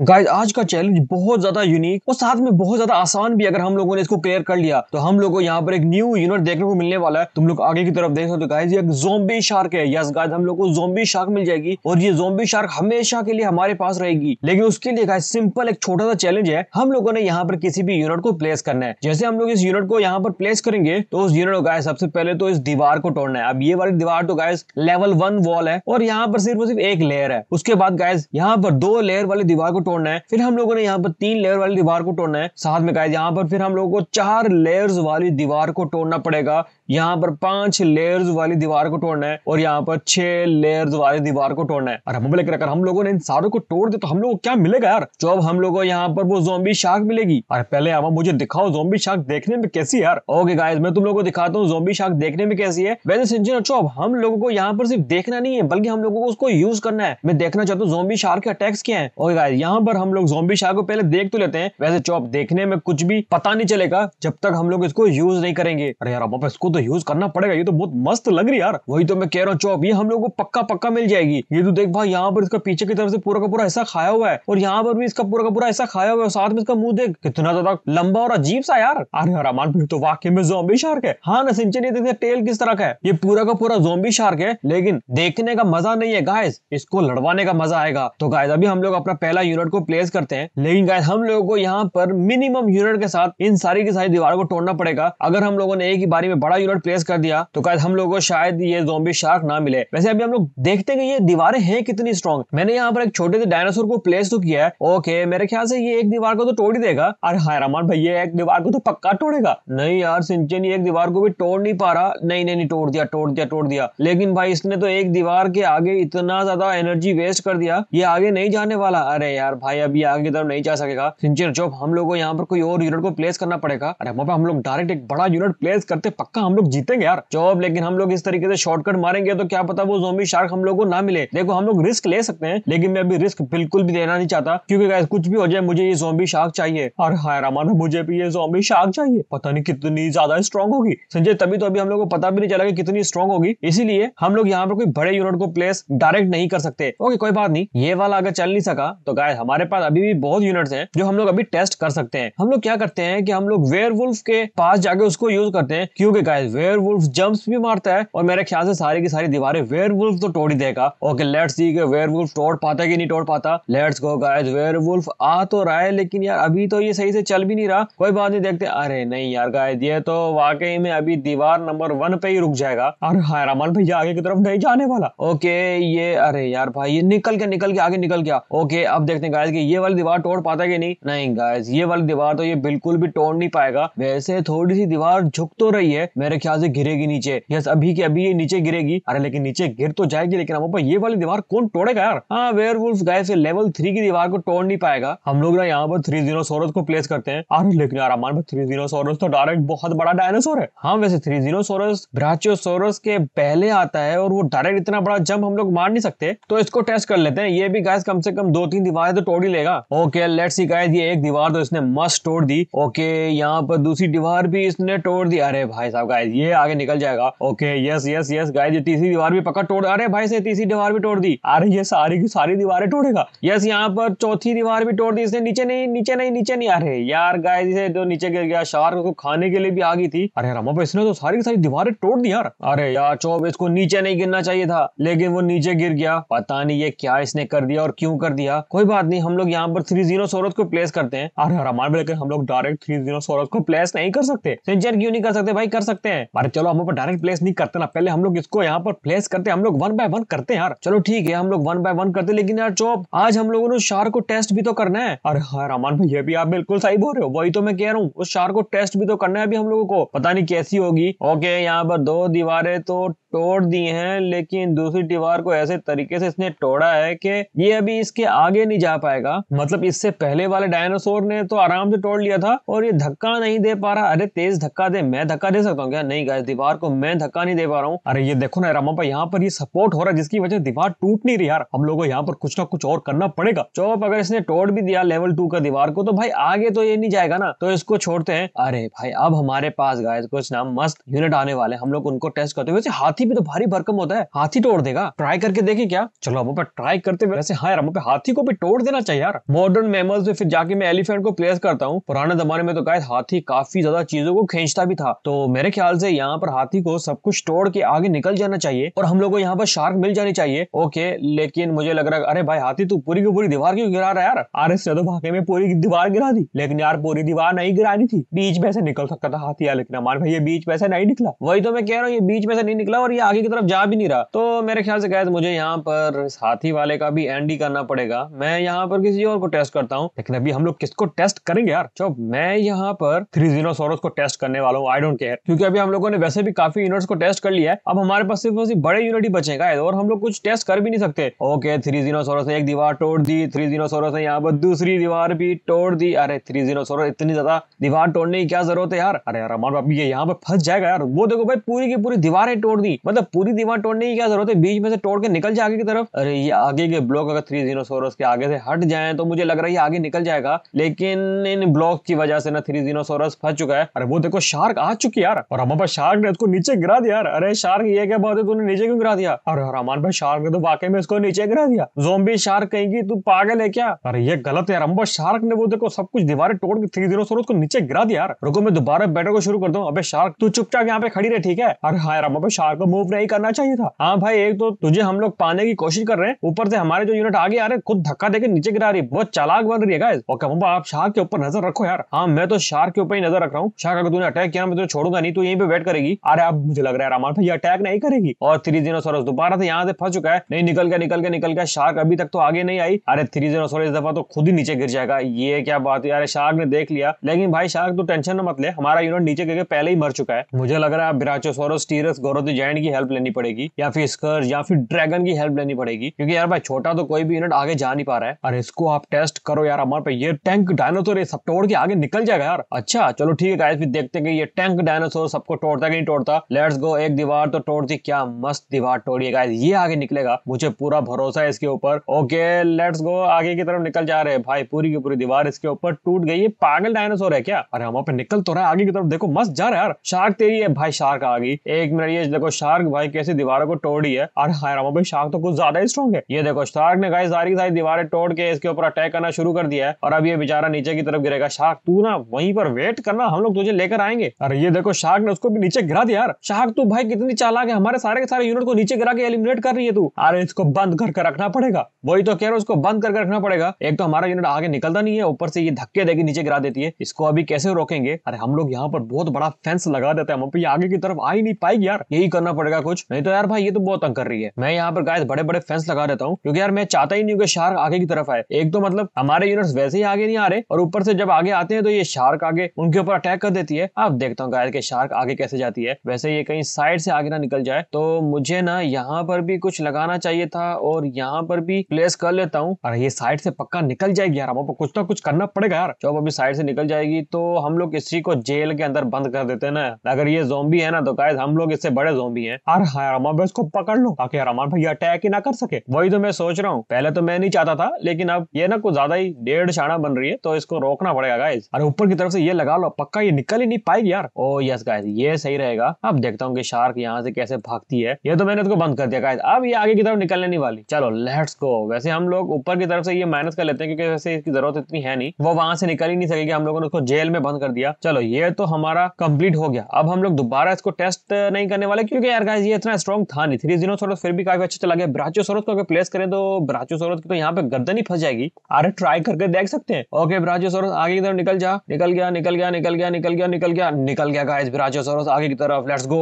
guys आज का challenge बहुत ज्यादा यूनिक और साथ में बहुत ज्यादा आसान भी अगर हम लोगों ने इसको क्लियर कर लिया तो हम लोगों को यहाँ पर एक न्यू यूनिट देखने को मिलने वाला है तुम लोग आगे की तरफ देख सकते हो गाइज एक जोम्बी शार्क है यस गाइज हम लोग को जोम्बी शार्क मिल जाएगी और ये जोम्बी शार्क हमेशा के लिए हमारे पास रहेगी लेकिन उसके लिए गाइज सिंपल एक छोटा सा चैलेंज है हम लोगों ने यहाँ पर किसी भी यूनिट को प्लेस करना है जैसे हम लोग इस यूनिट को यहाँ पर प्लेस करेंगे तो उस यूनिट को गाय सबसे पहले तो इस दीवार को तोड़ना है अब ये वाली दीवार तो गाय लेवल वन वॉल है और यहाँ पर सिर्फ सिर्फ एक लेयर है उसके बाद गायस यहाँ पर दो लेयर वाली दीवार को तोड़ना है फिर हम लोगों ने यहाँ पर तीन लेयर वाली दीवार को तोड़ना है साथ में कहा यहाँ पर फिर हम लोगों को चार लेयर्स वाली दीवार को तोड़ना पड़ेगा यहाँ पर पांच लेयर्स वाली दीवार को तोड़ना है और यहाँ पर छह लेयर्स वाली दीवार को तोड़ना है और हम बोले अगर हम लोगों ने इन सारों को तोड़ दे तो हम लोग क्या मिलेगा यार जो अब हम लोगों यहाँ पर वो जोम्बी शाख मिलेगी अरे पहले अब मुझे दिखाओ जोम्बी शाख देखने में कैसी यार ओके गाइस मैं तुम लोग को दिखाता हूँ जोम्बी शाख देखने में कैसी है वैसे सिंचन अच्छो अब हम लोगों को यहाँ पर सिर्फ देखना नहीं है बल्कि हम लोगों को उसको यूज करना है मैं देखना चाहता हूँ जोम्बी शार्क के अटैक्स क्या है ओके गाय यहाँ पर हम लोग जोम्बी शार्क को पहले देख तो लेते हैं वैसे चौब देखने में कुछ भी पता नहीं चलेगा जब तक हम लोग इसको यूज नहीं करेंगे अरे यार अब इसको तो यूज करना पड़ेगा ये तो बहुत मस्त लग रही यार वही तो मैं कह रहा हूँ चौप ये हम लोग को पक्का पक्का मिल जाएगी ये तो देख भाई यहाँ पर इसका पीछे की तरफ से पूरा का पूरा ऐसा खाया हुआ है और यहाँ पर भी इसका पूरा का पूरा ऐसा खाया हुआ है साथ में इसका मुंह देख कितना ज्यादा लंबा और अजीब सा यार अरे रमान फिर तो वाकई में जोम्बी शार्क है हाँ ना सिंचन ये देखते टेल किस तरह का है ये पूरा का पूरा जोम्बी शार्क है लेकिन देखने का मजा नहीं है गायस इसको लड़वाने का मजा आएगा तो गाइस अभी हम लोग अपना पहला यूनिट को प्लेस करते हैं लेकिन गाइस हम लोगों को यहाँ पर मिनिमम यूनिट के साथ इन सारी की सारी दीवारों को तोड़ना पड़ेगा अगर हम लोगों ने एक ही बारी में बड़ा यूनिट डॉट प्लेस कर दिया तो शायद हम लोगों को शायद ये जोम्बी शार्क ना मिले वैसे अभी हम लोग देखते हैं ये दीवारें हैं कितनी स्ट्रॉन्ग मैंने यहाँ पर एक छोटे से डायनासोर को प्लेस तो किया है ओके मेरे ख्याल से ये एक दीवार को तो तोड़ ही देगा अरे हाय रमान भाई ये एक दीवार को तो पक्का तोड़ेगा नहीं यार सिंचन एक दीवार को भी तोड़ नहीं पा रहा नहीं नहीं नहीं तोड़ दिया तोड़ दिया तोड़ दिया लेकिन भाई इसने तो एक दीवार के आगे इतना ज्यादा एनर्जी वेस्ट कर दिया ये आगे नहीं जाने वाला अरे यार भाई अभी आगे तरफ नहीं जा सकेगा सिंचन चौप हम लोग को यहाँ पर कोई और यूनिट को प्लेस करना पड़ेगा अरे हम लोग डायरेक्ट एक बड़ा यूनिट प्लेस करते पक्का हम लोग जीतेंगे यार जॉब लेकिन हम लोग इस तरीके से शॉर्टकट मारेंगे तो क्या पता वो जोमी शार्क हम लोग को ना मिले देखो हम लोग रिस्क ले सकते हैं लेकिन मैं अभी रिस्क बिल्कुल भी देना नहीं चाहता क्योंकि गाइस कुछ भी हो जाए मुझे ये जोम्बी शार्क चाहिए और हाय रामाना मुझे भी ये जोम्बी शार्क चाहिए पता नहीं कितनी ज्यादा स्ट्रॉन्ग होगी संजय तभी तो अभी हम लोग को पता भी नहीं चला कि कितनी स्ट्रॉन्ग होगी इसीलिए हम लोग यहाँ पर कोई बड़े यूनिट को प्लेस डायरेक्ट नहीं कर सकते ओके कोई बात नहीं ये वाला अगर चल नहीं सका तो गाय हमारे पास अभी भी बहुत यूनिट है जो हम लोग अभी टेस्ट कर सकते हैं हम लोग क्या करते हैं कि हम लोग वेयर के पास जाके उसको यूज करते हैं क्योंकि गाय है वेयर वुल्फ जम्प भी मारता है और मेरे ख्याल से सारी की सारी दीवारें वेयर वुल्फ तो तोड़ ही देगा ओके लेट्स सी के वेयर वुल्फ तोड़ पाता कि नहीं तोड़ पाता let's go guys werewolf आ तो रहा है लेकिन यार अभी तो ये सही से चल भी नहीं रहा कोई बात नहीं देखते अरे नहीं यार गाइस ये तो वाकई में अभी दीवार नंबर वन पे ही रुक जाएगा और हाँ रमन भैया आगे की तरफ नहीं जाने वाला ओके ये अरे यार भाई ये निकल के निकल के आगे निकल गया ओके अब देखते हैं गाइस कि ये वाली दीवार तोड़ पाता कि नहीं नहीं गाइस ये वाली दीवार तो ये बिल्कुल भी तोड़ नहीं पाएगा वैसे थोड़ी सी दीवार झुक तो रही है मेरे मेरे ख्याल से गिरेगी नीचे यस अभी के अभी ये नीचे गिरेगी अरे लेकिन नीचे गिर तो जाएगी लेकिन अब ये वाली दीवार कौन तोड़ेगा यार हाँ वेयर वुल्फ गाय से लेवल थ्री की दीवार को तोड़ नहीं पाएगा हम लोग ना यहाँ पर थ्री जीरो सोरस को प्लेस करते हैं अरे लेकिन यार हमारे पास थ्री जीरो सोरस तो डायरेक्ट बहुत बड़ा डायनासोर है हाँ वैसे थ्री जीरो सोरस ब्राचियोसोरस के पहले आता है और वो डायरेक्ट इतना बड़ा जंप हम लोग मार नहीं सकते तो इसको टेस्ट कर लेते हैं ये भी गाय कम से कम दो तीन दीवार तो तोड़ ही लेगा ओके लेट्स सी गाय एक दीवार तो इसने मस्त तोड़ दी ओके यहाँ पर दूसरी दीवार भी इसने तोड़ दी अरे भाई साहब गाय गाइज ये आगे निकल जाएगा okay yes yes yes guy ये तीसरी दीवार भी पक्का तोड़ अरे भाई से तीसरी दीवार भी तोड़ दी अरे ये सारी की सारी दीवारें तोड़ेगा यस यहाँ पर चौथी दीवार भी तोड़ दी इसने नीचे नहीं नीचे नहीं नीचे नहीं रहे यार गाय से जो नीचे गिर गया शार को खाने के लिए भी आ गई थी अरे रमा भाई इसने तो सारी की सारी दीवारें तोड़ दी यार अरे यार चौब इसको नीचे नहीं गिरना चाहिए था लेकिन वो नीचे गिर गया पता नहीं ये क्या इसने कर दिया और क्यों कर दिया कोई बात नहीं हम लोग यहाँ पर थ्री जीरो सोरत को प्लेस करते हैं अरे भाई लेकिन हम लोग डायरेक्ट थ्री जीरो सौरभ को प्लेस नहीं कर सकते सिंचर क्यों नहीं कर सकते भाई कर सकते हैं अरे चलो हम ऊपर डायरेक्ट प्लेस नहीं करते ना पहले हम लोग इसको यहाँ पर प्लेस करते हैं हम लोग वन बाय वन करते हैं यार चलो ठीक है हम लोग वन बाय वन करते लेकिन यार चौप आज हम लोगों ने उस शार को टेस्ट भी तो करना है अरे हाँ रमान ये भी आप बिल्कुल सही बोल रहे हो वही तो मैं कह रहा हूँ उस शार को टेस्ट भी तो करना है अभी हम लोगों को पता नहीं कैसी होगी ओके यहाँ पर दो दीवारें तो तोड़ दी हैं लेकिन दूसरी दीवार को ऐसे तरीके से इसने तोड़ा है कि ये अभी इसके आगे नहीं जा पाएगा मतलब इससे पहले वाले डायनासोर ने तो आराम से तोड़ लिया था और ये धक्का नहीं दे पा रहा अरे तेज धक्का दे मैं धक्का दे सकता हूँ क्या लगा नहीं गाय दीवार को मैं धक्का नहीं दे पा रहा हूँ अरे ये देखो ना रामापा यहाँ पर ये सपोर्ट हो रहा है जिसकी वजह दीवार टूट नहीं रही यार हम लोग को यहाँ पर कुछ ना कुछ और करना पड़ेगा चौप अगर इसने तोड़ भी दिया लेवल टू का दीवार को तो भाई आगे तो ये नहीं जाएगा ना तो इसको छोड़ते हैं अरे भाई अब हमारे पास गाय कुछ मस्त यूनिट आने वाले हम लोग उनको टेस्ट करते वैसे हाथी भी तो भारी भरकम होता है हाथी तोड़ देगा ट्राई करके देखे क्या चलो अब ट्राई करते वैसे हाँ यार हाथी को भी तोड़ देना चाहिए यार मॉडर्न मेमल्स में फिर जाके मैं एलिफेंट को प्लेस करता हूँ पुराने जमाने में तो गाय हाथी काफी ज्यादा चीजों को खींचता भी था तो मेरे ख्याल ख्याल से यहाँ पर हाथी को सब कुछ तोड़ के आगे निकल जाना चाहिए और हम लोग को यहाँ पर शार्क मिल जानी चाहिए ओके लेकिन मुझे लग रहा है अरे भाई हाथी तू पूरी की पूरी दीवार क्यों गिरा रहा यार अरे से तो भागे में पूरी दीवार गिरा दी लेकिन यार पूरी दीवार नहीं गिरानी थी बीच में से निकल सकता था हाथी यार लेकिन हमारे भाई ये बीच में से नहीं निकला वही तो मैं कह रहा हूँ ये बीच में से नहीं निकला और ये आगे की तरफ जा भी नहीं रहा तो मेरे ख्याल से कहते मुझे यहाँ पर हाथी वाले का भी एंड ही करना पड़ेगा मैं यहाँ पर किसी और को टेस्ट करता हूँ लेकिन अभी हम लोग किसको टेस्ट करेंगे यार चो मैं यहाँ पर थ्री जीरो को टेस्ट करने वाला हूँ आई डोंट केयर क्योंकि अभी हम लोगों ने वैसे भी काफी यूनिट्स को टेस्ट कर लिया है अब हमारे पास सिर्फ वैसे बड़े यूनिट ही बचेगा और हम लोग कुछ टेस्ट कर भी नहीं सकते ओके थ्री जीनोसोरस ने एक दीवार तोड़ दी थ्री जीनोसोरस ने यहाँ पर दूसरी दीवार भी तोड़ दी अरे थ्री जीनोसोरस इतनी ज्यादा दीवार तोड़ने की क्या जरूरत है यार अरे यार हमारे बाप ये यहाँ पर फंस जाएगा यार वो देखो भाई पूरी की पूरी दीवारें तोड़ दी मतलब पूरी दीवार तोड़ने की क्या जरूरत है बीच में से तोड़ के निकल जाए आगे की तरफ अरे ये आगे के ब्लॉक अगर थ्री जीनोसोरस के आगे से हट जाए तो मुझे लग रहा है आगे निकल जाएगा लेकिन इन ब्लॉक की वजह से ना थ्री जीनोसोरस फंस चुका है अरे वो देखो शार्क आ चुकी यार और हरामान भाई शार्क ने उसको नीचे गिरा दिया यार अरे शार्क ये क्या बात है तूने नीचे क्यों गिरा दिया अरे हरामान भाई शार्क ने तो वाकई में इसको नीचे गिरा दिया जोम्बी शार्क कहेंगी तू पागल है क्या अरे ये गलत है भाई शार्क ने वो देखो सब कुछ दीवारें तोड़ के थ्री जीरो उसको नीचे गिरा दिया रुको मैं दोबारा बैठक को शुरू कर दू अबे शार्क तू चुपचाप यहाँ पे खड़ी रहे ठीक है अरे हाँ हरामान भाई शार्क को मूव नहीं करना चाहिए था हाँ भाई एक तो तुझे हम लोग पाने की कोशिश कर रहे हैं ऊपर से हमारे जो यूनिट आगे आ रहे खुद धक्का देकर नीचे गिरा रही बहुत चालाक बन रही है आप शार्क के ऊपर नजर रखो यार हाँ मैं तो शार्क के ऊपर ही नजर रख रहा हूँ शार्क अगर तूने अटैक किया मैं तुझे छोड़ूंगा नहीं तो ये यहीं पे वेट करेगी अरे अब मुझे लग रहा है रामार ये अटैक नहीं करेगी और थ्री जीनोसोरस दोबारा से यहाँ से फंस चुका है नहीं निकल गया निकल गया निकल गया शार्क अभी तक तो आगे नहीं आई अरे थ्री जीनोसोरस इस दफा तो खुद ही नीचे गिर जाएगा ये क्या बात है अरे शार्क ने देख लिया लेकिन भाई शार्क तो टेंशन मत ले हमारा यूनिट नीचे गिर पहले ही मर चुका है मुझे लग रहा है बिराचोसोरस टीरस गोरोती जैन की हेल्प लेनी पड़ेगी या फिर स्कर्स या फिर ड्रैगन की हेल्प लेनी पड़ेगी क्योंकि यार भाई छोटा तो कोई भी यूनिट आगे जा नहीं पा रहा है अरे इसको आप टेस्ट करो यार हमारे ये टैंक डायनासोर सब तोड़ के आगे निकल जाएगा यार अच्छा चलो ठीक है गाइस फिर देखते हैं कि ये टैंक डायनासोर सब आपको तोड़ता कि नहीं तोड़ता लेट्स गो एक दीवार तो तोड़ दी क्या मस्त दीवार तोड़ी है ये आगे निकलेगा मुझे पूरा भरोसा है इसके ऊपर ओके लेट्स गो आगे की तरफ निकल जा रहे हैं भाई पूरी की पूरी दीवार इसके ऊपर टूट गई है पागल डायनासोर है क्या अरे हम वहां पे निकल तो रहा है आगे की तरफ देखो मस्त जा रहा है यार शार्क तेरी है भाई शार्क आ गई एक मिनट ये देखो शार्क भाई कैसे दीवारों को तोड़ी है अरे हाँ रामा भाई शार्क तो कुछ ज्यादा ही स्ट्रॉन्ग है ये देखो शार्क ने गाय सारी सारी दीवारें तोड़ के इसके ऊपर अटैक करना शुरू कर दिया है और अब ये बेचारा नीचे की तरफ गिरेगा शार्क तू ना वहीं पर वेट करना हम लोग तुझे लेकर आएंगे अरे ये देखो शार्क ने उसको भी नीचे गिरा दिया यार शाहक तू भाई कितनी चालाक है हमारे सारे के सारे यूनिट को नीचे गिरा के एलिमिनेट कर रही है तू अरे इसको बंद करके रखना पड़ेगा वही तो कह रहा उसको बंद करके रखना पड़ेगा एक तो हमारा यूनिट आगे निकलता नहीं है ऊपर से ये धक्के देगी नीचे गिरा देती है इसको अभी कैसे रोकेंगे अरे हम लोग यहाँ पर बहुत बड़ा फेंस लगा देते हैं हम ये आगे की तरफ आ ही नहीं पाएगी यार यही करना पड़ेगा कुछ नहीं तो यार भाई ये तो बहुत तंग कर रही है मैं यहाँ पर गाय बड़े बड़े फेंस लगा देता हूँ क्योंकि यार मैं चाहता ही नहीं हूँ शार्क आगे की तरफ आए एक तो मतलब हमारे यूनिट्स वैसे ही आगे नहीं आ रहे और ऊपर से जब आगे आते हैं तो ये शार्क आगे उनके ऊपर अटैक कर देती है अब देखता हूँ गाय के शार्क आगे कैसे जाती है वैसे ये कहीं साइड से आगे ना निकल जाए तो मुझे ना यहाँ पर भी कुछ लगाना चाहिए था और यहाँ पर भी प्लेस कर लेता हूँ अरे ये साइड से पक्का निकल जाएगी यार हमको कुछ ना कुछ करना पड़ेगा यार जब अभी साइड से निकल जाएगी तो हम लोग इसी को जेल के अंदर बंद कर देते हैं ना अगर ये जोम्बी है ना तो गाय हम लोग इससे बड़े जोम्बी है भाई इसको पकड़ लो ताकि हरामा भाई अटैक ही ना कर सके वही तो मैं सोच रहा हूँ पहले तो मैं नहीं चाहता था लेकिन अब ये ना कुछ ज्यादा ही डेढ़ शाना बन रही है तो इसको रोकना पड़ेगा गाइज अरे ऊपर की तरफ से ये लगा लो पक्का ये निकल ही नहीं पाएगी यार ओ यस गाइज ये सही रहेगा अब देखता हूँ कि शार्क यहाँ से कैसे भागती है ये तो मैंने उसको तो बंद कर दिया अब ये आगे की तरफ निकलने नहीं वाली चलो लेट्स गो वैसे हम लोग ऊपर की तरफ से ये माइनस कर लेते हैं क्योंकि वैसे इसकी जरूरत इतनी है नहीं वो वहां से निकल ही नहीं सकेगी हम लोगों ने उसको जेल में बंद कर दिया चलो ये तो हमारा कम्प्लीट हो गया अब हम लोग दोबारा इसको टेस्ट नहीं करने वाले क्योंकि यार गाइस ये इतना स्ट्रॉन्ग था नहीं थ्री जीरो सोरस फिर भी काफी अच्छा चला गया ब्राचो सोरस को अगर प्लेस करें तो ब्राचो सोरस की तो यहाँ पे गर्दन ही फंस जाएगी अरे ट्राई करके देख सकते हैं ओके ब्राचो सोरस आगे की तरफ निकल जा निकल गया निकल गया निकल गया निकल गया निकल गया निकल गया गाइस ब्राचो ब्राचियोसोरस आगे की तरफ लेट्स गो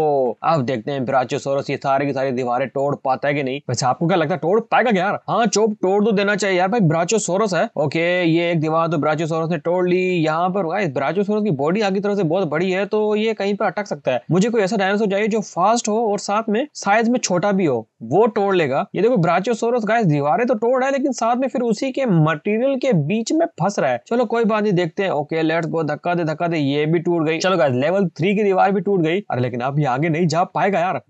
अब देखते हैं ब्राचियोसोरस ये सारे की सारी दीवारें तोड़ पाता है कि नहीं वैसे आपको क्या लगता है तोड़ पाएगा यार हाँ चोप तोड़ तो देना चाहिए यार भाई ब्राचियोसोरस है ओके ये एक दीवार तो ब्राचियोसोरस ने तोड़ ली यहाँ पर ब्राचियोसोरस की बॉडी आगे तरफ से बहुत बड़ी है तो ये कहीं पर अटक सकता है मुझे कोई ऐसा डायनासोर चाहिए जो फास्ट हो और साथ में साइज में छोटा भी हो वो तोड़ लेगा ये देखो ब्राचियोसोरस गाइस दीवारें तो तोड़ रहा है लेकिन साथ में फिर उसी के मटेरियल के बीच में फंस रहा है चलो कोई बात नहीं देखते हैं ओके लेट्स गो धक्का दे धक्का दे ये भी टूट गई चलो गाइस लेवल थ्री की दीवार चाय भी टूट गई अरे लेकिन अब ये आगे नहीं जा पाएगा यार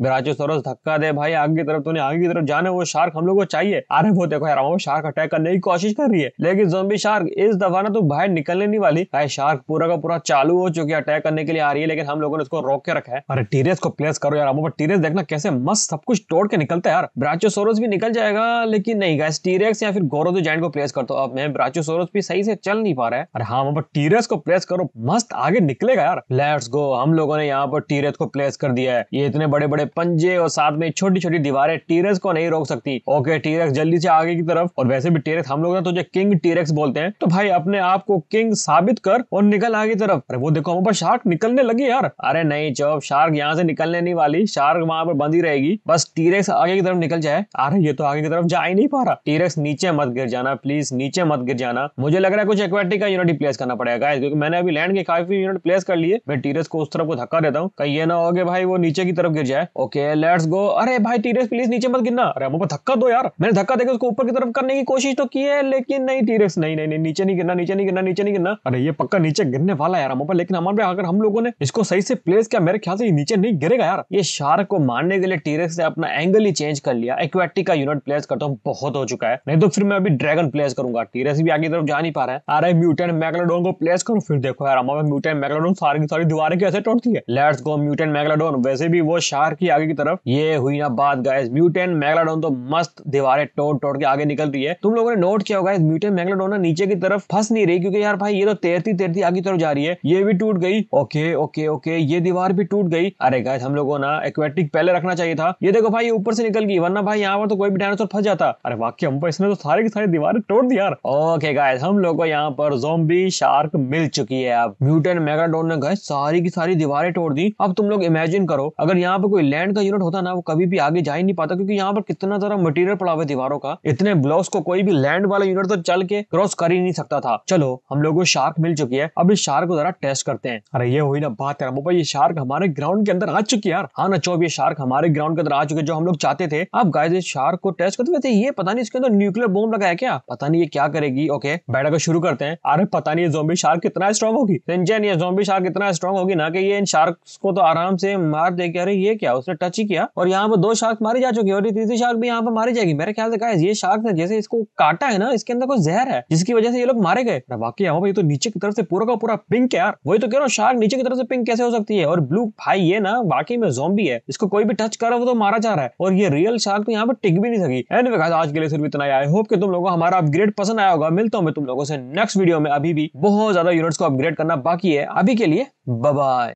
सरोज धक्का दे भाई आगे की तरफ तूने आगे की तरफ जाने वो शार्क हम लोग को चाहिए अरे वो देखो यार वो शार्क अटैक करने की कोशिश कर रही है लेकिन जोम्बी शार्क इस दफा ना तो बाहर निकलने नहीं वाली भाई शार्क पूरा का पूरा चालू हो चुकी है अटैक करने के लिए आ रही है लेकिन हम लोगों ने उसको रोक के रखा है अरे टीरेस को प्लेस करो यार वो टीरेस देखना कैसे मस्त सब कुछ तोड़ के निकलता है यार ब्राचो ब्राचोसोरस भी निकल जाएगा लेकिन नहीं गैस टीरेक्स या फिर गोरो दो जैंट को प्लेस कर दो अब मैं ब्राचो ब्राचोसोरस भी सही से चल नहीं पा रहा है अरे हाँ वहां टीरेस को प्लेस करो मस्त आगे निकलेगा यार लेट्स गो हम लोगों ने उन्होंने यहाँ पर टीरथ को प्लेस कर दिया है ये इतने बड़े बड़े पंजे और साथ में छोटी छोटी दीवारें टीरस को नहीं रोक सकती ओके टीरक्स जल्दी से आगे की तरफ और वैसे भी टीरक्स हम लोग ना तुझे किंग टीरक्स बोलते हैं तो भाई अपने आप को किंग साबित कर और निकल आगे तरफ अरे वो देखो वहां पर शार्क निकलने लगी यार अरे नहीं चौप शार्क यहाँ से निकलने नहीं वाली शार्क वहां पर बंदी रहेगी बस टीरक्स आगे की तरफ निकल जाए अरे ये तो आगे की तरफ जा ही नहीं पा रहा टीरक्स नीचे मत गिर जाना प्लीज नीचे मत गिर जाना मुझे लग रहा है कुछ एक्वेटिक का यूनिट प्लेस करना पड़ेगा क्योंकि मैंने अभी लैंड के काफी यूनिट प्लेस कर लिए मैं टीरस को उस तरफ को धक्का धक्का देता हूँ कहीं ये ना हो गया भाई वो नीचे की तरफ गिर जाए ओके लेट्स गो अरे भाई टीरेस प्लीज नीचे मत गिरना अरे मुझे धक्का दो यार मैंने धक्का देकर उसको ऊपर की तरफ करने की कोशिश तो की है लेकिन नहीं टीरेस नहीं नहीं नीचे नहीं गिरना नीचे नहीं गिरना नीचे नहीं गिरना अरे ये पक्का नीचे गिरने वाला यार हमारे लेकिन हमारे अगर हम लोगों ने इसको सही से प्लेस किया मेरे ख्याल से नीचे नहीं गिरेगा यार ये शार्क को मारने के लिए टीरेस ने अपना एंगल ही चेंज कर लिया एक्वेटिक का यूनिट प्लेस करता हूँ बहुत हो चुका है नहीं तो फिर मैं अभी ड्रैगन प्लेस करूंगा टीरेस भी आगे तरफ जा नहीं पा रहा है अरे म्यूटेंट मैगलोडोन को प्लेस करूँ फिर देखो यार म्यूटेंट मैगलोडोन सारी की सारी दीवारें कैसे टूटती है है लेट्स गो म्यूटेंट मेगाडोन वैसे भी वो शार की आगे की तरफ ये हुई ना बात गाइस म्यूटेंट मेगाडोन तो मस्त दीवारें तोड़ तोड़ के आगे निकल रही है तुम लोगों ने नोट किया होगा म्यूटेंट मैगलाडोन ना नीचे की तरफ फंस नहीं रही क्योंकि यार भाई ये तो तैरती तैरती आगे की तरफ जा रही है ये भी टूट गई ओके ओके ओके ये दीवार भी टूट गई अरे गाय हम लोगों ना एक्वेटिक पहले रखना चाहिए था ये देखो भाई ऊपर से निकल गई वरना भाई यहाँ पर तो कोई भी डायनासोर फंस जाता अरे वाक्य हम पर इसने तो, तो सारी की सारी दीवारें तोड़ दी यार ओके गाय हम लोग को यहाँ पर जोम्बी शार्क मिल चुकी है अब म्यूटेंट मैगलाडोन ने गाय सारी की सारी दीवारें सारे तोड़ दी अब तुम लोग इमेजिन करो अगर यहाँ पे कोई लैंड का यूनिट होता ना वो कभी भी आगे जा ही नहीं पाता क्योंकि यहाँ पर कितना सारा मटेरियल पड़ा हुआ दीवारों का इतने ब्लॉक्स को कोई भी लैंड वाला यूनिट तो चल के क्रॉस कर ही नहीं सकता था चलो हम लोग को शार्क मिल चुकी है अब इस शार्क को जरा टेस्ट करते हैं अरे ये हुई ना बात यार मुंबई ये शार्क हमारे ग्राउंड के अंदर आ चुकी है यार हाँ ना चौब ये शार्क हमारे ग्राउंड के अंदर आ चुके जो हम लोग चाहते थे अब गाय इस शार्क को टेस्ट करते हुए ये पता नहीं इसके अंदर न्यूक्लियर बॉम्ब लगाया क्या पता नहीं ये क्या करेगी ओके बैठा को शुरू करते हैं अरे पता नहीं ये जोम्बी शार्क कितना स्ट्रॉन्ग होगी इंजन ये जोम्बी शार्क इतना स्ट्रॉन्ग होगी ना कि ये इन शार्क्स को तो आराम से मार दे के अरे ये क्या उसने टच ही किया और यहाँ पर दो शार्क मारी जा चुकी है और ये तीसरी शार्क भी यहाँ पर मारी जाएगी मेरे ख्याल से कहा ये शार्क ने जैसे इसको काटा है ना इसके अंदर कोई जहर है जिसकी वजह से ये लोग मारे गए बाकी यहाँ पर तो नीचे की तरफ से पूरा का पूरा पिंक है यार वही तो कह रहा हूँ शार्क नीचे की तरफ से पिंक कैसे हो सकती है और ब्लू भाई ये ना बाकी में जोम्बी है इसको कोई भी टच करो वो तो मारा जा रहा है और ये रियल शार्क तो यहाँ पर टिक भी नहीं सकी एंड आज के लिए सिर्फ इतना आई होप कि तुम लोगों को हमारा अपग्रेड पसंद आया होगा मिलता हूँ मैं तुम लोगों से नेक्स्ट वीडियो में अभी भी बहुत ज्यादा यूनिट्स को अपग्रेड करना बाकी है अभी के लिए बाय